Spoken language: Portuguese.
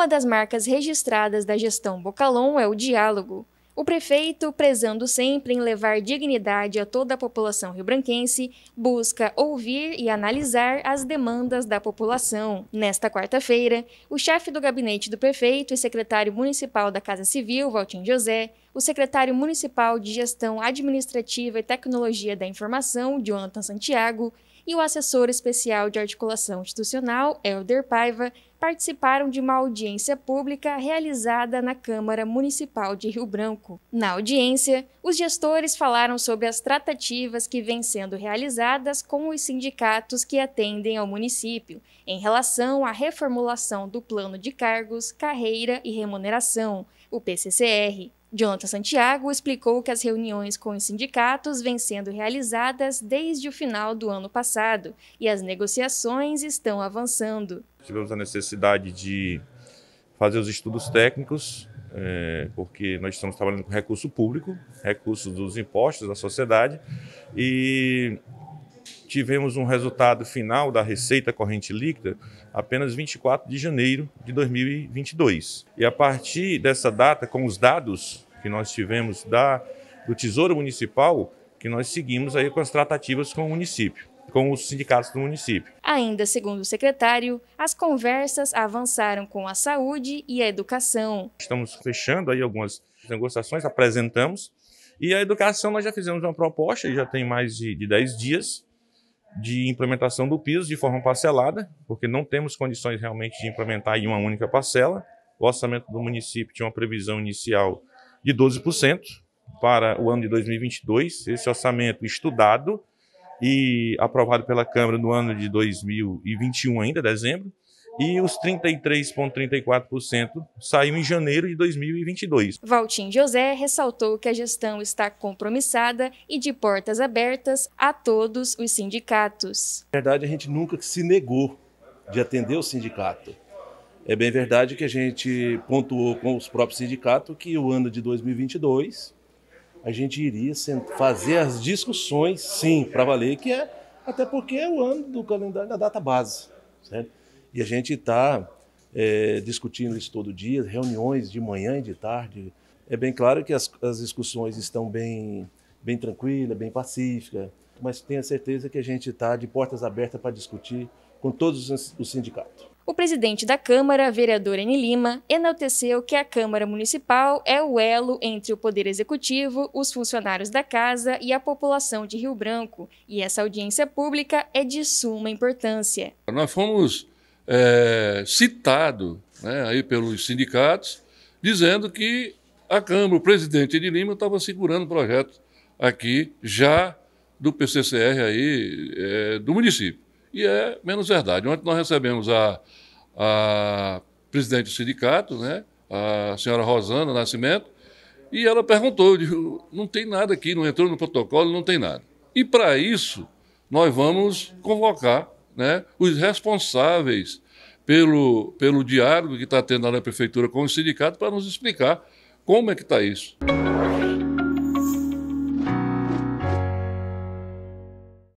Uma das marcas registradas da gestão Bocalon é o diálogo. O prefeito, prezando sempre em levar dignidade a toda a população riobranquense, busca ouvir e analisar as demandas da população. Nesta quarta-feira, o chefe do gabinete do prefeito e secretário municipal da Casa Civil, Valtim José, o secretário municipal de Gestão Administrativa e Tecnologia da Informação, Jonathan Santiago, e o assessor especial de articulação institucional, Helder Paiva, participaram de uma audiência pública realizada na Câmara Municipal de Rio Branco. Na audiência, os gestores falaram sobre as tratativas que vêm sendo realizadas com os sindicatos que atendem ao município em relação à reformulação do plano de cargos, carreira e remuneração, o PCCR. Jonathan Santiago explicou que as reuniões com os sindicatos vêm sendo realizadas desde o final do ano passado e as negociações estão avançando. Tivemos a necessidade de fazer os estudos técnicos, é, porque nós estamos trabalhando com recurso público, recursos dos impostos da sociedade, e tivemos um resultado final da receita corrente líquida apenas 24 de janeiro de 2022. E a partir dessa data, com os dados que nós tivemos da, do Tesouro Municipal, que nós seguimos aí com as tratativas com o município, com os sindicatos do município. Ainda segundo o secretário, as conversas avançaram com a saúde e a educação. Estamos fechando aí algumas negociações, apresentamos, e a educação nós já fizemos uma proposta, e já tem mais de, de 10 dias, de implementação do piso de forma parcelada, porque não temos condições realmente de implementar em uma única parcela. O orçamento do município tinha uma previsão inicial de 12% para o ano de 2022. Esse orçamento estudado e aprovado pela Câmara no ano de 2021 ainda, dezembro, e os 33,34% saiu em janeiro de 2022. Valtim José ressaltou que a gestão está compromissada e de portas abertas a todos os sindicatos. Na verdade, a gente nunca se negou de atender o sindicato. É bem verdade que a gente pontuou com os próprios sindicatos que o ano de 2022 a gente iria fazer as discussões, sim, para valer, que é até porque é o ano do calendário da data base, certo? E a gente está é, discutindo isso todo dia, reuniões de manhã e de tarde. É bem claro que as, as discussões estão bem, bem tranquila, bem pacífica, mas tenha certeza que a gente está de portas abertas para discutir com todos os sindicatos. O presidente da Câmara, vereador N. Lima, enalteceu que a Câmara Municipal é o elo entre o Poder Executivo, os funcionários da Casa e a população de Rio Branco, e essa audiência pública é de suma importância. Nós fomos é, citados né, aí pelos sindicatos, dizendo que a Câmara, o presidente N. Lima, estava segurando o projeto aqui já do PCCR aí, é, do município e é menos verdade. Ontem nós recebemos a, a presidente do sindicato, né, a senhora Rosana Nascimento, e ela perguntou, digo, não tem nada aqui, não entrou no protocolo, não tem nada. E para isso, nós vamos convocar né, os responsáveis pelo, pelo diálogo que está tendo lá na prefeitura com o sindicato para nos explicar como é que está isso.